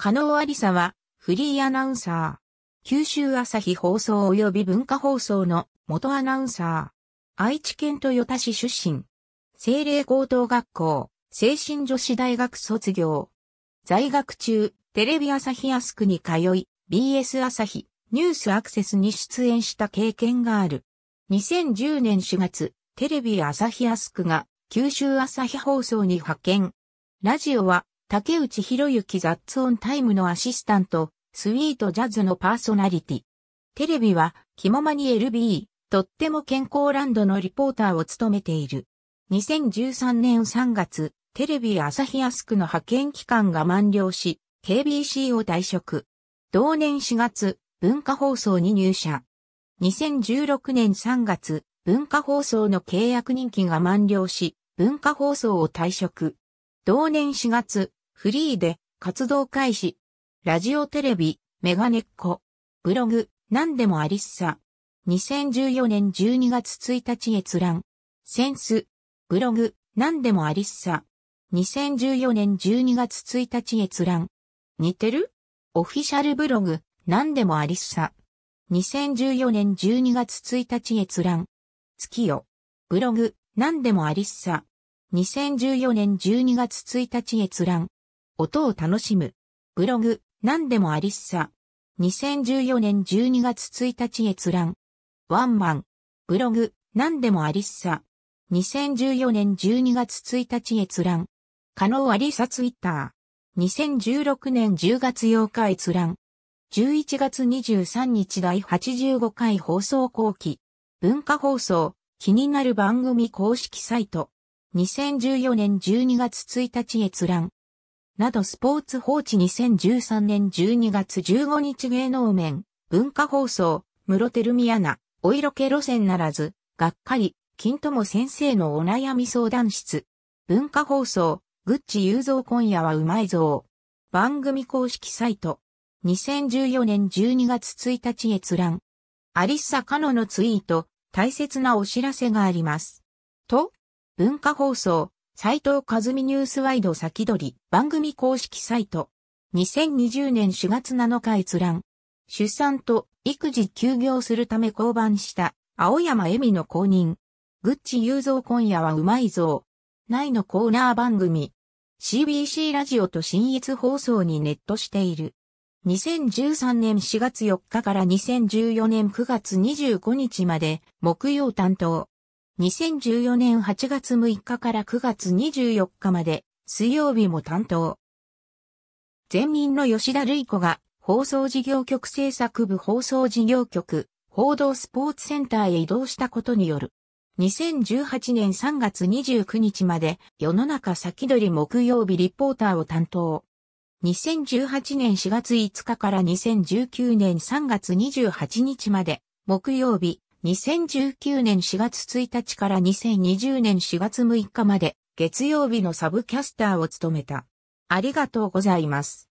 加納ありさは、フリーアナウンサー。九州朝日放送及び文化放送の元アナウンサー。愛知県豊田市出身。精霊高等学校、精神女子大学卒業。在学中、テレビ朝日安クに通い、BS 朝日、ニュースアクセスに出演した経験がある。2010年4月、テレビ朝日安クが九州朝日放送に派遣。ラジオは竹内博之ザッツオンタイムのアシスタント、スイートジャズのパーソナリティ。テレビは、キモマニ LB、とっても健康ランドのリポーターを務めている。2013年3月、テレビ朝日アスクの派遣期間が満了し、KBC を退職。同年4月、文化放送に入社。2016年3月、文化放送の契約任期が満了し、文化放送を退職。同年4月、フリーで活動開始。ラジオテレビ、メガネっ子。ブログ、何でもありっさ。2014年12月1日閲覧。センス。ブログ、何でもありっさ。2014年12月1日閲覧。似てるオフィシャルブログ、何でもありっさ。2014年12月1日閲覧。月よ。ブログ、何でもありっさ。2014年12月1日閲覧。音を楽しむ。ブログ、何でもありっさ。2014年12月1日閲覧。ワンマン。ブログ、何でもありっさ。2014年12月1日閲覧。可能ありさツイッター。2016年10月8日閲覧。11月23日第85回放送後期。文化放送、気になる番組公式サイト。2014年12月1日閲覧。などスポーツ放置2013年12月15日芸能面、文化放送、室テルミアナ、お色気路線ならず、がっかり、金友先生のお悩み相談室。文化放送、グッチ雄三今夜はうまいぞ。番組公式サイト。2014年12月1日閲覧。アリッサ・カノのツイート、大切なお知らせがあります。と、文化放送、斉藤和美ニュースワイド先取り番組公式サイト。2020年4月7日閲覧。出産と育児休業するため降板した青山恵美の公認。グッチ雄三今夜はうまいぞ。内のコーナー番組。CBC ラジオと新越放送にネットしている。2013年4月4日から2014年9月25日まで木曜担当。2014年8月6日から9月24日まで、水曜日も担当。前任の吉田衣子が、放送事業局制作部放送事業局、報道スポーツセンターへ移動したことによる。2018年3月29日まで世の中先取り木曜日リポーターを担当。2018年4月5日から2019年3月28日まで木曜日2019年4月1日から2020年4月6日まで月曜日のサブキャスターを務めた。ありがとうございます。